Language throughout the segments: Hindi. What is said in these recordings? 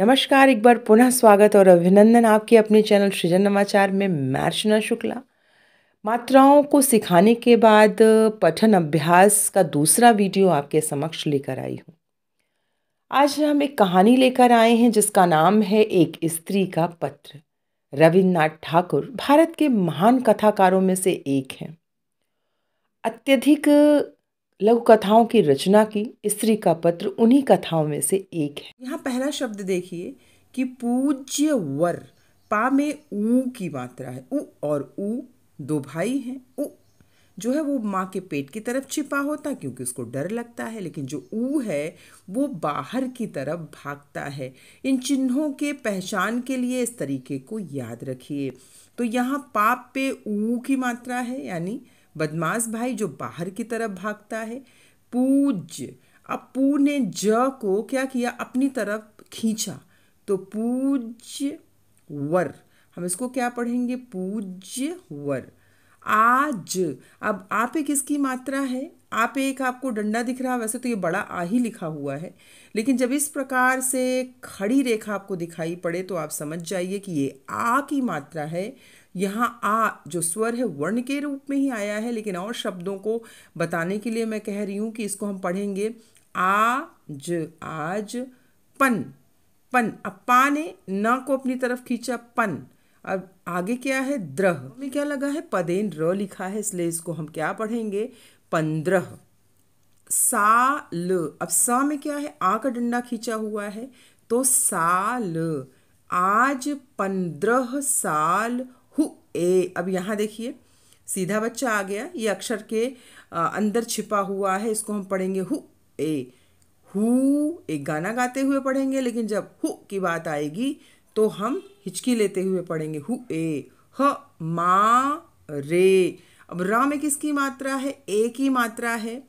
नमस्कार एक बार पुनः स्वागत और अभिनंदन आपके अपने चैनल सृजन नमाचार में मैं अर्चना शुक्ला मात्राओं को सिखाने के बाद पठन अभ्यास का दूसरा वीडियो आपके समक्ष लेकर आई हूँ आज हम एक कहानी लेकर आए हैं जिसका नाम है एक स्त्री का पत्र रविन्द्रनाथ ठाकुर भारत के महान कथाकारों में से एक हैं अत्यधिक लघु कथाओं की रचना की स्त्री का पत्र उन्हीं कथाओं में से एक है यहाँ पहला शब्द देखिए कि पूज्य वर पा में ऊ की मात्रा है ऊ और ऊ दो भाई हैं ऊ जो है वो माँ के पेट की तरफ छिपा होता क्योंकि उसको डर लगता है लेकिन जो ऊ है वो बाहर की तरफ भागता है इन चिन्हों के पहचान के लिए इस तरीके को याद रखिए तो यहाँ पाप पे ऊ की मात्रा है यानी बदमाश भाई जो बाहर की तरफ भागता है पूज्य अब पू ने ज को क्या किया अपनी तरफ खींचा तो पूज्य वर हम इसको क्या पढ़ेंगे पूज्य वर आज अब आप एक किसकी मात्रा है आप एक आपको डंडा दिख रहा है वैसे तो ये बड़ा आ ही लिखा हुआ है लेकिन जब इस प्रकार से खड़ी रेखा आपको दिखाई पड़े तो आप समझ जाइए कि ये आ की मात्रा है यहाँ आ जो स्वर है वर्ण के रूप में ही आया है लेकिन और शब्दों को बताने के लिए मैं कह रही हूँ कि इसको हम पढ़ेंगे आ ज आज पन पन अब पा ने न को अपनी तरफ खींचा पन अब आगे क्या है द्रह में क्या लगा है पदेन र लिखा है इसलिए इसको हम क्या पढ़ेंगे पंद्रह सा ल अब सा में क्या है आ का डंडा खींचा हुआ है तो साल आज पंद्रह साल ए अब यहाँ देखिए सीधा बच्चा आ गया ये अक्षर के अंदर छिपा हुआ है इसको हम पढ़ेंगे हु ए हु एक गाना गाते हुए पढ़ेंगे लेकिन जब हु की बात आएगी तो हम हिचकी लेते हुए पढ़ेंगे हु ए ह मा रे अब रा में किसकी मात्रा है ए की मात्रा है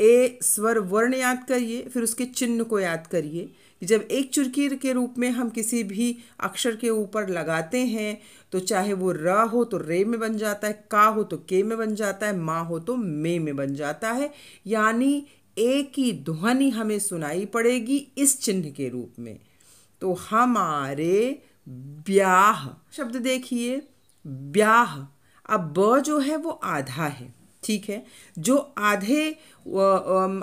ए स्वर वर्ण याद करिए फिर उसके चिन्ह को याद करिए जब एक चुरकी के रूप में हम किसी भी अक्षर के ऊपर लगाते हैं तो चाहे वो र हो तो रे में बन जाता है का हो तो के में बन जाता है माँ हो तो मे में बन जाता है यानी ए की ध्वनि हमें सुनाई पड़ेगी इस चिन्ह के रूप में तो हमारे ब्याह शब्द देखिए ब्याह अब ब जो है वो आधा है ठीक है जो आधे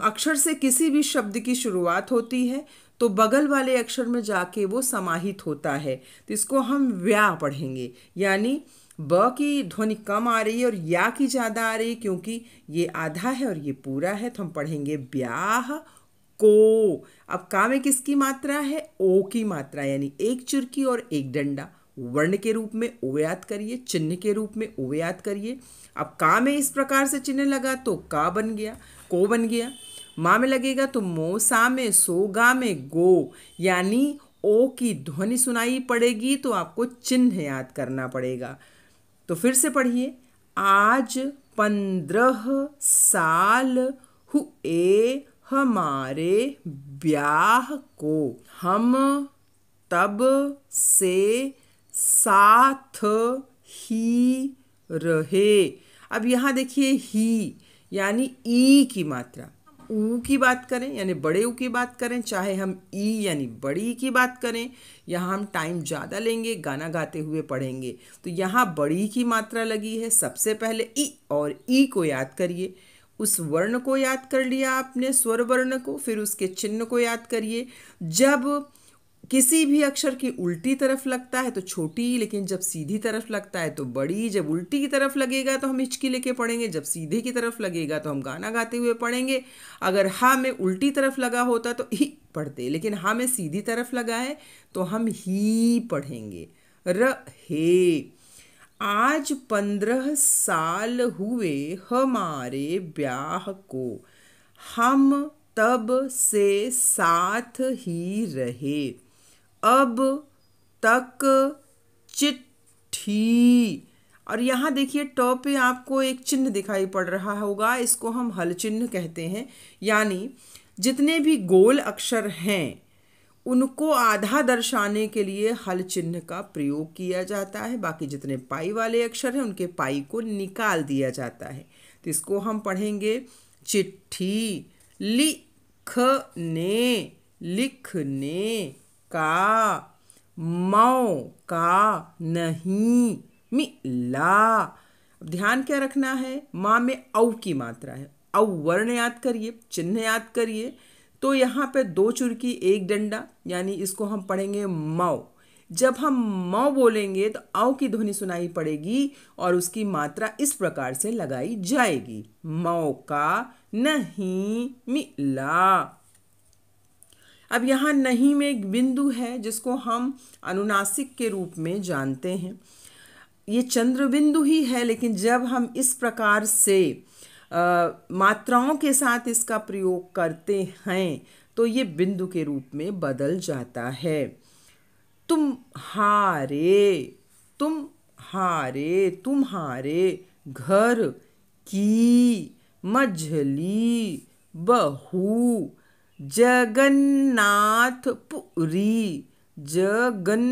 अक्षर से किसी भी शब्द की शुरुआत होती है तो बगल वाले अक्षर में जाके वो समाहित होता है तो इसको हम व्या पढ़ेंगे यानी ब की ध्वनि कम आ रही है और या की ज़्यादा आ रही है क्योंकि ये आधा है और ये पूरा है तो हम पढ़ेंगे ब्याह को अब का में किसकी मात्रा है ओ की मात्रा यानी एक चुरकी और एक डंडा वर्ण के रूप में ओ याद करिए चिन्ह के रूप में ओ याद करिए अब का में इस प्रकार से चिन्ह लगा तो का बन गया को बन गया माँ में लगेगा तो मोसा में सोगा में गो यानी ओ की ध्वनि सुनाई पड़ेगी तो आपको चिन्ह याद करना पड़ेगा तो फिर से पढ़िए आज पंद्रह साल हुए हमारे ब्याह को हम तब से साथ ही रहे अब यहाँ देखिए ही यानी ई की मात्रा ऊ की बात करें यानी बड़े ऊ की बात करें चाहे हम ई यानी बड़ी की बात करें यहाँ हम टाइम ज़्यादा लेंगे गाना गाते हुए पढ़ेंगे तो यहाँ बड़ी की मात्रा लगी है सबसे पहले ई और ई को याद करिए उस वर्ण को याद कर लिया आपने स्वर वर्ण को फिर उसके चिन्ह को याद करिए जब किसी भी अक्षर की उल्टी तरफ लगता है तो छोटी लेकिन जब सीधी तरफ लगता है तो बड़ी जब उल्टी की तरफ लगेगा तो हम हिचकी लेके पढ़ेंगे जब सीधे की तरफ लगेगा तो हम गाना गाते हुए पढ़ेंगे अगर हा में उल्टी तरफ लगा होता तो ही पढ़ते लेकिन हा में सीधी तरफ लगा है तो हम ही पढ़ेंगे र हे आज पंद्रह साल हुए हमारे ब्याह को हम तब से साथ ही रहे अब तक चिट्ठी और यहाँ देखिए टॉप पे आपको एक चिन्ह दिखाई पड़ रहा होगा इसको हम हल चिन्ह कहते हैं यानी जितने भी गोल अक्षर हैं उनको आधा दर्शाने के लिए हल चिन्ह का प्रयोग किया जाता है बाकी जितने पाई वाले अक्षर हैं उनके पाई को निकाल दिया जाता है तो इसको हम पढ़ेंगे चिट्ठी लिखने लिखने का मऊ का नहीं मिला अब ध्यान क्या रखना है माँ में औ की मात्रा है औ वर्ण याद करिए चिन्ह याद करिए तो यहाँ पे दो चुरकी एक डंडा यानी इसको हम पढ़ेंगे मऊ जब हम मऊ बोलेंगे तो औ की ध्वनि सुनाई पड़ेगी और उसकी मात्रा इस प्रकार से लगाई जाएगी मऊ का नहीं मिला अब यहाँ नहीं में एक बिंदु है जिसको हम अनुनासिक के रूप में जानते हैं ये चंद्र बिंदु ही है लेकिन जब हम इस प्रकार से आ, मात्राओं के साथ इसका प्रयोग करते हैं तो ये बिंदु के रूप में बदल जाता है तुम हारे तुम हारे तुम्हारे घर की मझली बहू जगन्नाथ पुरी जगन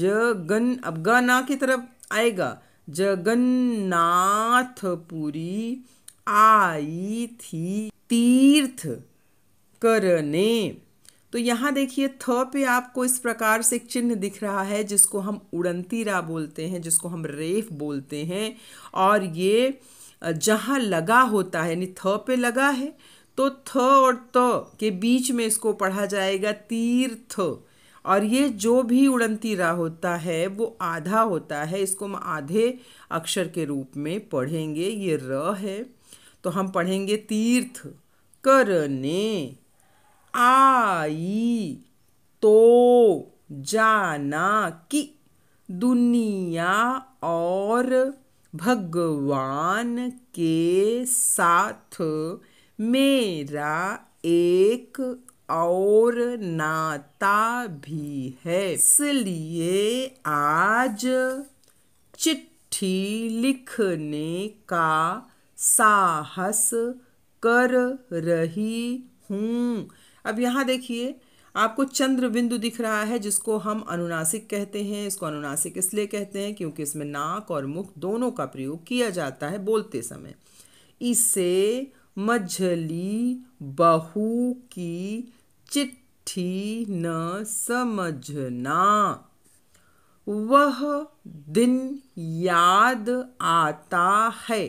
जगन अब गना की तरफ आएगा जगन्नाथपुरी आई थी तीर्थ करने तो यहाँ देखिए थ पे आपको इस प्रकार से एक चिन्ह दिख रहा है जिसको हम उड़ंती रा बोलते हैं जिसको हम रेफ बोलते हैं और ये जहाँ लगा होता है यानी थ पे लगा है तो थ और त के बीच में इसको पढ़ा जाएगा तीर्थ और ये जो भी उड़नती रा होता है वो आधा होता है इसको हम आधे अक्षर के रूप में पढ़ेंगे ये र है तो हम पढ़ेंगे तीर्थ करने आई तो जाना कि दुनिया और भगवान के साथ मेरा एक और नाता भी है इसलिए आज चिट्ठी लिखने का साहस कर रही हूँ अब यहाँ देखिए आपको चंद्र बिंदु दिख रहा है जिसको हम अनुनासिक कहते हैं इसको अनुनासिक इसलिए कहते हैं क्योंकि इसमें नाक और मुख दोनों का प्रयोग किया जाता है बोलते समय इसे मझली बहू की चिट्ठी न समझना वह दिन याद आता है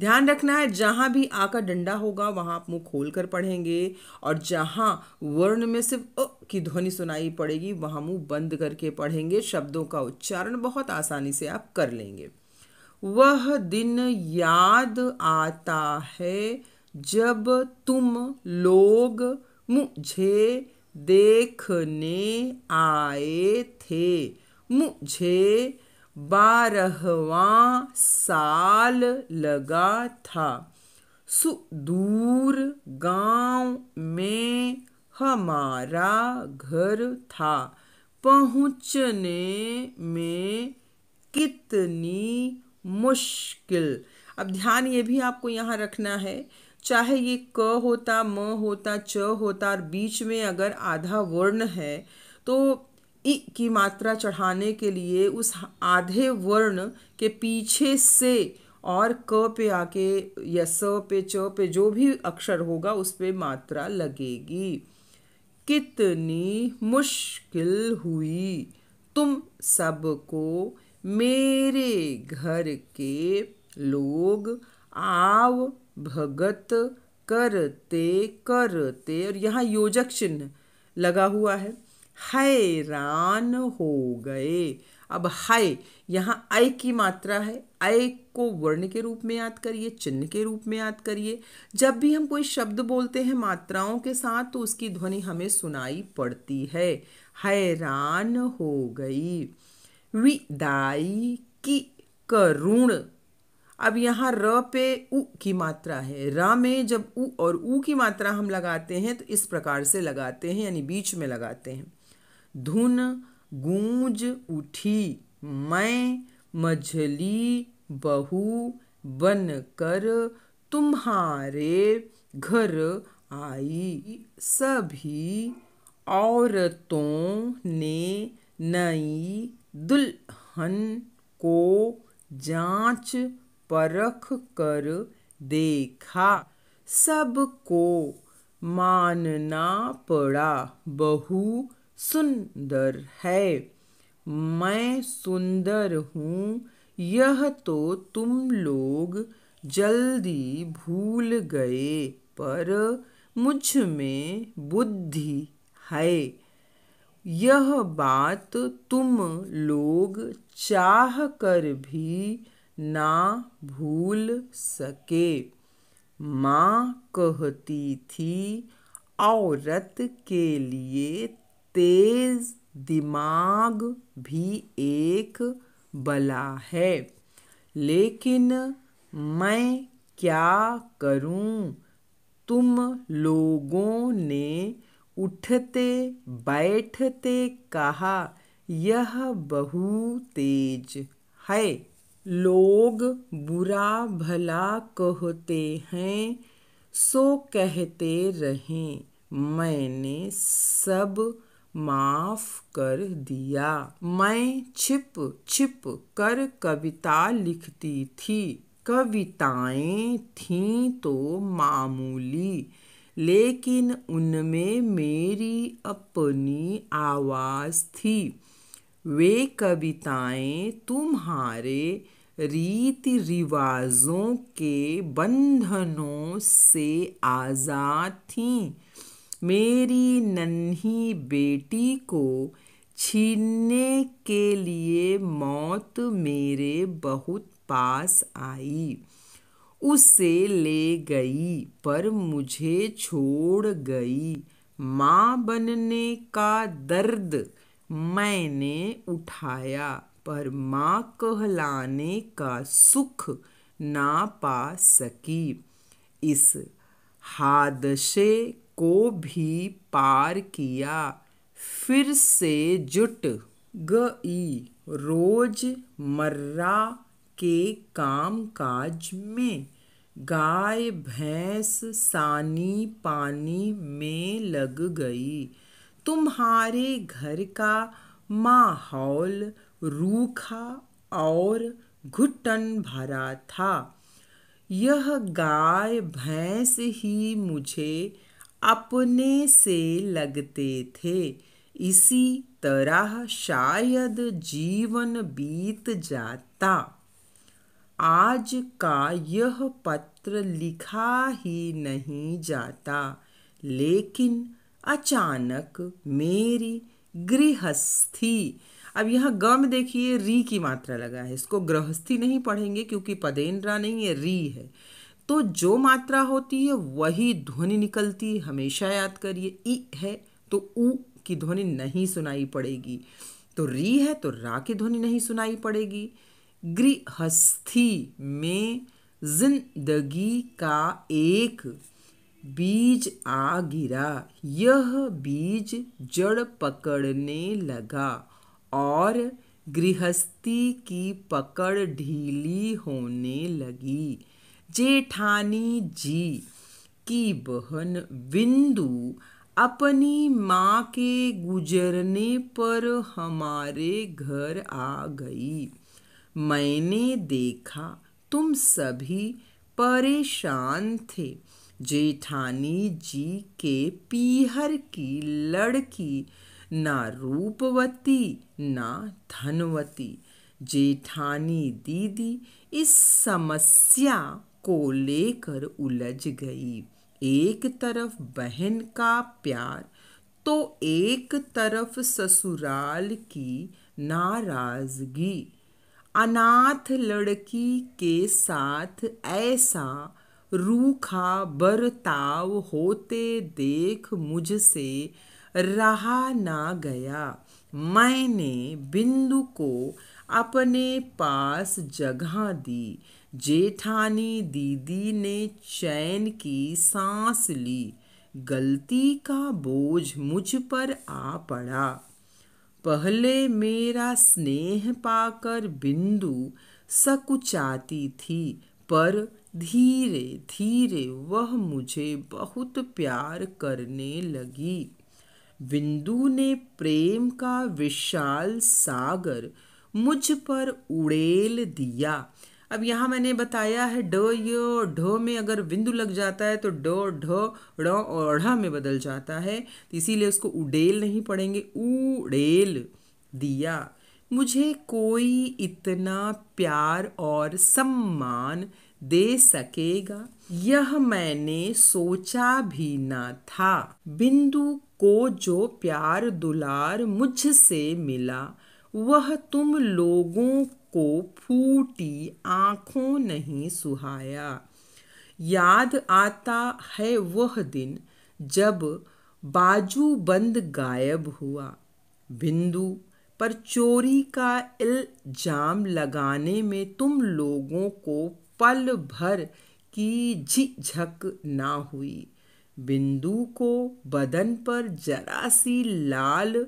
ध्यान रखना है जहाँ भी आ का डंडा होगा वहाँ आप मुँह खोल कर पढ़ेंगे और जहाँ वर्ण में सिर्फ अ की ध्वनि सुनाई पड़ेगी वहाँ मुँह बंद करके पढ़ेंगे शब्दों का उच्चारण बहुत आसानी से आप कर लेंगे वह दिन याद आता है जब तुम लोग मुझे देखने आए थे मुझे बारहवा साल लगा था सुदूर गांव में हमारा घर था पहुंचने में कितनी मुश्किल अब ध्यान ये भी आपको यहाँ रखना है चाहे ये क होता म होता च होता और बीच में अगर आधा वर्ण है तो इ की मात्रा चढ़ाने के लिए उस आधे वर्ण के पीछे से और क पे आके या स पे च पे जो भी अक्षर होगा उस पर मात्रा लगेगी कितनी मुश्किल हुई तुम सबको मेरे घर के लोग आओ भगत करते करते और यहाँ योजक चिन्ह लगा हुआ है हैरान हो गए अब हाय यहाँ आय की मात्रा है आय को वर्ण के रूप में याद करिए चिन्ह के रूप में याद करिए जब भी हम कोई शब्द बोलते हैं मात्राओं के साथ तो उसकी ध्वनि हमें सुनाई पड़ती है हैरान हो गई विदाई की करुण अब यहाँ र पे उ की मात्रा है र में जब उ और ऊ की मात्रा हम लगाते हैं तो इस प्रकार से लगाते हैं यानी बीच में लगाते हैं धुन गूंज उठी मैं मझली बहु बन कर तुम्हारे घर आई सभी औरतों ने नई दुल्हन को जांच परख कर देखा सबको मानना पड़ा बहु सुंदर है मैं सुंदर हूँ यह तो तुम लोग जल्दी भूल गए पर मुझ में बुद्धि है यह बात तुम लोग चाह कर भी ना भूल सके माँ कहती थी औरत के लिए तेज दिमाग भी एक बला है लेकिन मैं क्या करूं तुम लोगों ने उठते बैठते कहा यह बहु तेज है लोग बुरा भला कहते हैं सो कहते रहें मैंने सब माफ कर दिया मैं छिप छिप कर कविता लिखती थी कविताएं थीं तो मामूली लेकिन उनमें मेरी अपनी आवाज़ थी वे कविताएं तुम्हारे रीति रिवाजों के बंधनों से आज़ाद थीं मेरी नन्ही बेटी को छीनने के लिए मौत मेरे बहुत पास आई उसे ले गई पर मुझे छोड़ गई माँ बनने का दर्द मैंने उठाया पर माँ कहलाने का सुख ना पा सकी इस हादसे को भी पार किया फिर से जुट गई रोजमर्रा के काम काज में गाय भैंस सानी पानी में लग गई तुम्हारे घर का माहौल रूखा और घुटन भरा था यह गाय भैंस ही मुझे अपने से लगते थे इसी तरह शायद जीवन बीत जाता आज का यह पत्र लिखा ही नहीं जाता लेकिन अचानक मेरी गृहस्थी अब यहाँ ग में देखिए री की मात्रा लगा है इसको गृहस्थी नहीं पढ़ेंगे क्योंकि पदेन्द्रा नहीं है री है तो जो मात्रा होती है वही ध्वनि निकलती है हमेशा याद करिए ई है तो उ की ध्वनि नहीं सुनाई पड़ेगी तो री है तो रा की ध्वनि नहीं सुनाई पड़ेगी गृहस्थी में जिंदगी का एक बीज आ गिरा यह बीज जड़ पकड़ने लगा और गृहस्थी की पकड़ ढीली होने लगी जेठानी जी की बहन बिंदु अपनी माँ के गुजरने पर हमारे घर आ गई मैंने देखा तुम सभी परेशान थे जेठानी जी के पीहर की लड़की ना रूपवती ना धनवती जेठानी दीदी इस समस्या को लेकर उलझ गई एक तरफ बहन का प्यार तो एक तरफ ससुराल की नाराजगी अनाथ लड़की के साथ ऐसा रूखा बर्ताव होते देख मुझसे रहा ना गया मैंने बिंदु को अपने पास जगह दी जेठानी दीदी ने चैन की सांस ली गलती का बोझ मुझ पर आ पड़ा पहले मेरा स्नेह पाकर बिंदु सकुचाती थी पर धीरे धीरे वह मुझे बहुत प्यार करने लगी विंदु ने प्रेम का विशाल सागर मुझ पर उड़ेल दिया अब यहाँ मैंने बताया है ड य ढ में अगर बिंदु लग जाता है तो ड ढ और ढ में बदल जाता है तो इसीलिए उसको उडेल नहीं पढ़ेंगे उड़ेल दिया मुझे कोई इतना प्यार और सम्मान दे सकेगा यह मैंने सोचा भी ना था बिंदु को जो प्यार दुलार मुझसे मिला वह तुम लोगों को फूटी आँखों नहीं सुहाया याद आता है वह दिन जब बाजू बंद गायब हुआ बिंदु पर चोरी का इल्जाम लगाने में तुम लोगों को पल भर की झिझक ना हुई बिंदु को बदन पर जरा सी लाल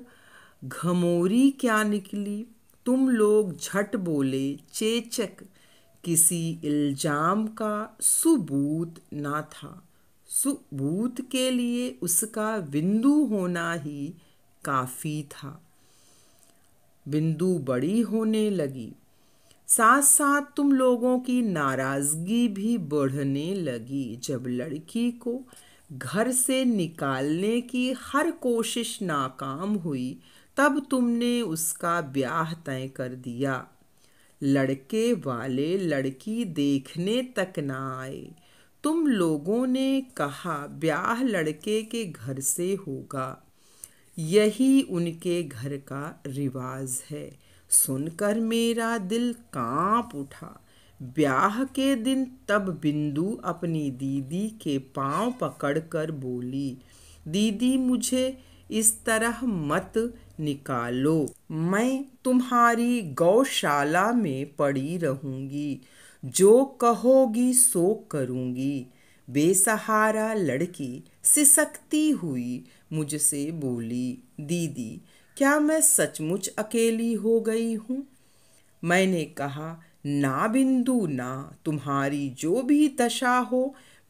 घमोरी क्या निकली तुम लोग झट बोले चेचक किसी इल्जाम का सुबूत ना था सुबूत के लिए उसका बिंदु होना ही काफ़ी था बिंदु बड़ी होने लगी साथ साथ तुम लोगों की नाराज़गी भी बढ़ने लगी जब लड़की को घर से निकालने की हर कोशिश नाकाम हुई तब तुमने उसका ब्याह तय कर दिया लड़के वाले लड़की देखने तक ना आए तुम लोगों ने कहा ब्याह लड़के के घर से होगा यही उनके घर का रिवाज है सुनकर मेरा दिल कांप उठा ब्याह के दिन तब बिंदु अपनी दीदी के पांव पकड़कर बोली दीदी मुझे इस तरह मत निकालो मैं तुम्हारी गौशाला में पड़ी रहूंगी जो कहोगी सो करूंगी बेसहारा लड़की सिसकती हुई मुझसे बोली दीदी क्या मैं सचमुच अकेली हो गई हूँ मैंने कहा ना बिंदु ना तुम्हारी जो भी दशा हो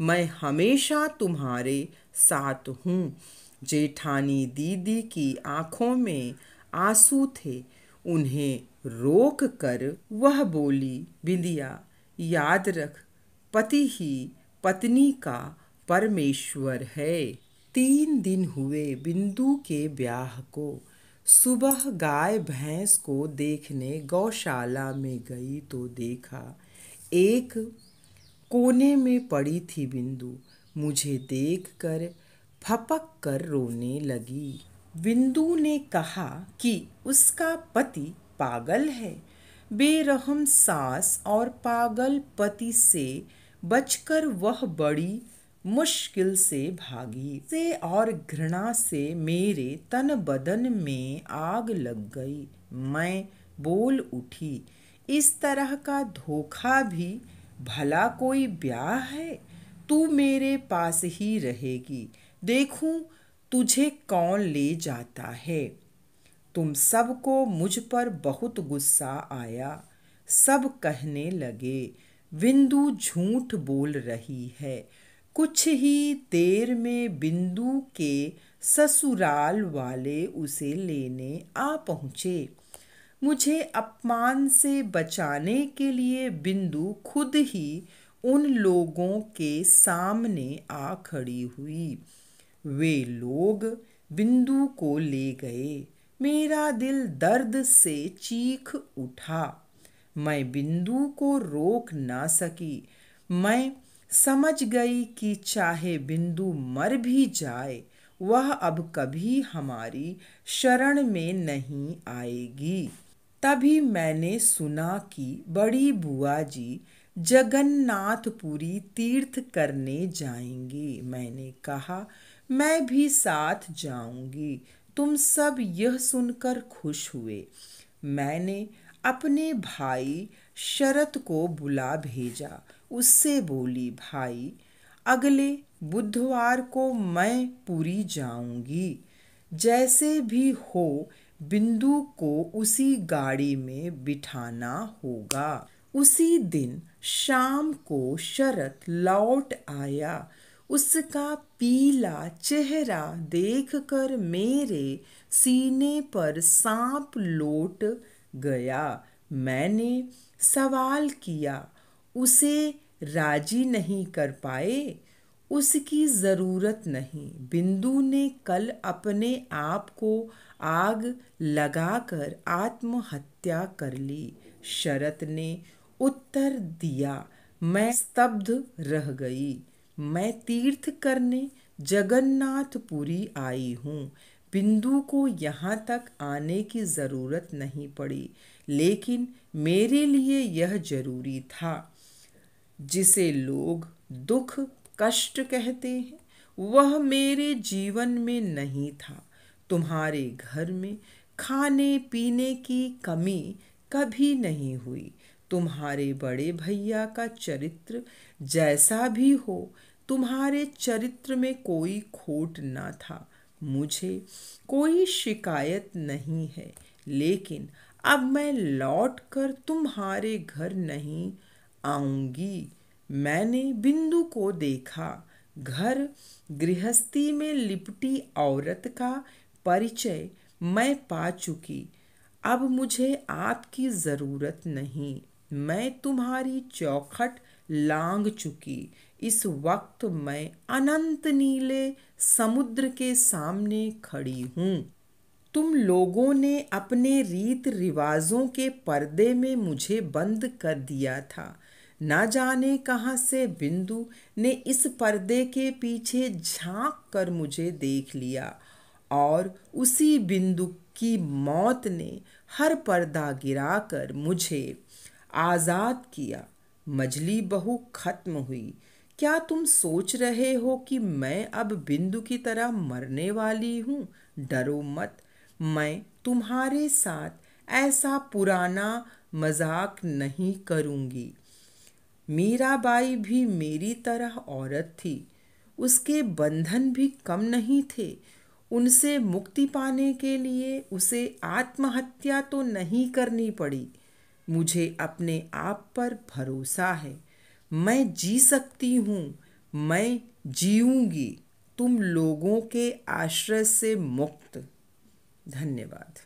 मैं हमेशा तुम्हारे साथ हूँ जेठानी दीदी की आंखों में आंसू थे उन्हें रोक कर वह बोली बिंदिया याद रख पति ही पत्नी का परमेश्वर है तीन दिन हुए बिंदु के ब्याह को सुबह गाय भैंस को देखने गौशाला में गई तो देखा एक कोने में पड़ी थी बिंदु मुझे देखकर फपक कर रोने लगी बिंदु ने कहा कि उसका पति पागल है बेरहम सास और पागल पति से बचकर वह बड़ी मुश्किल से भागी से और घृणा से मेरे तन बदन में आग लग गई मैं बोल उठी इस तरह का धोखा भी भला कोई ब्याह है तू मेरे पास ही रहेगी देखूं तुझे कौन ले जाता है तुम सबको मुझ पर बहुत गुस्सा आया सब कहने लगे बिंदु झूठ बोल रही है कुछ ही देर में बिंदु के ससुराल वाले उसे लेने आ पहुँचे मुझे अपमान से बचाने के लिए बिंदु खुद ही उन लोगों के सामने आ खड़ी हुई वे लोग बिंदु को ले गए मेरा दिल दर्द से चीख उठा मैं बिंदु को रोक ना सकी मैं समझ गई कि चाहे बिंदु मर भी जाए वह अब कभी हमारी शरण में नहीं आएगी तभी मैंने सुना कि बड़ी बुआ जी जगन्नाथपुरी तीर्थ करने जाएंगी मैंने कहा मैं भी साथ जाऊंगी तुम सब यह सुनकर खुश हुए मैंने अपने भाई शरत को बुला भेजा उससे बोली भाई अगले बुधवार को मैं पूरी जाऊंगी जैसे भी हो बिंदु को उसी गाड़ी में बिठाना होगा उसी दिन शाम को शरत लौट आया उसका पीला चेहरा देखकर मेरे सीने पर सांप लौट गया मैंने सवाल किया उसे राजी नहीं कर पाए उसकी ज़रूरत नहीं बिंदु ने कल अपने आप को आग लगाकर आत्महत्या कर ली शरत ने उत्तर दिया मैं स्तब्ध रह गई मैं तीर्थ करने जगन्नाथपुरी आई हूँ बिंदु को यहाँ तक आने की ज़रूरत नहीं पड़ी लेकिन मेरे लिए यह जरूरी था जिसे लोग दुख कष्ट कहते हैं वह मेरे जीवन में नहीं था तुम्हारे घर में खाने पीने की कमी कभी नहीं हुई तुम्हारे बड़े भैया का चरित्र जैसा भी हो तुम्हारे चरित्र में कोई खोट ना था मुझे कोई शिकायत नहीं है लेकिन अब मैं लौट कर तुम्हारे घर नहीं आऊंगी मैंने बिंदु को देखा घर गृहस्थी में लिपटी औरत का परिचय मैं पा चुकी अब मुझे आपकी ज़रूरत नहीं मैं तुम्हारी चौखट लांग चुकी इस वक्त मैं अनंत नीले समुद्र के सामने खड़ी हूँ तुम लोगों ने अपने रीत रिवाजों के पर्दे में मुझे बंद कर दिया था न जाने कहाँ से बिंदु ने इस पर्दे के पीछे झांक कर मुझे देख लिया और उसी बिंदु की मौत ने हर पर्दा गिराकर मुझे आज़ाद किया मजली बहु खत्म हुई क्या तुम सोच रहे हो कि मैं अब बिंदु की तरह मरने वाली हूँ डरो मत मैं तुम्हारे साथ ऐसा पुराना मजाक नहीं करूँगी मीराबाई भी मेरी तरह औरत थी उसके बंधन भी कम नहीं थे उनसे मुक्ति पाने के लिए उसे आत्महत्या तो नहीं करनी पड़ी मुझे अपने आप पर भरोसा है मैं जी सकती हूँ मैं जीऊँगी तुम लोगों के आश्रय से मुक्त धन्यवाद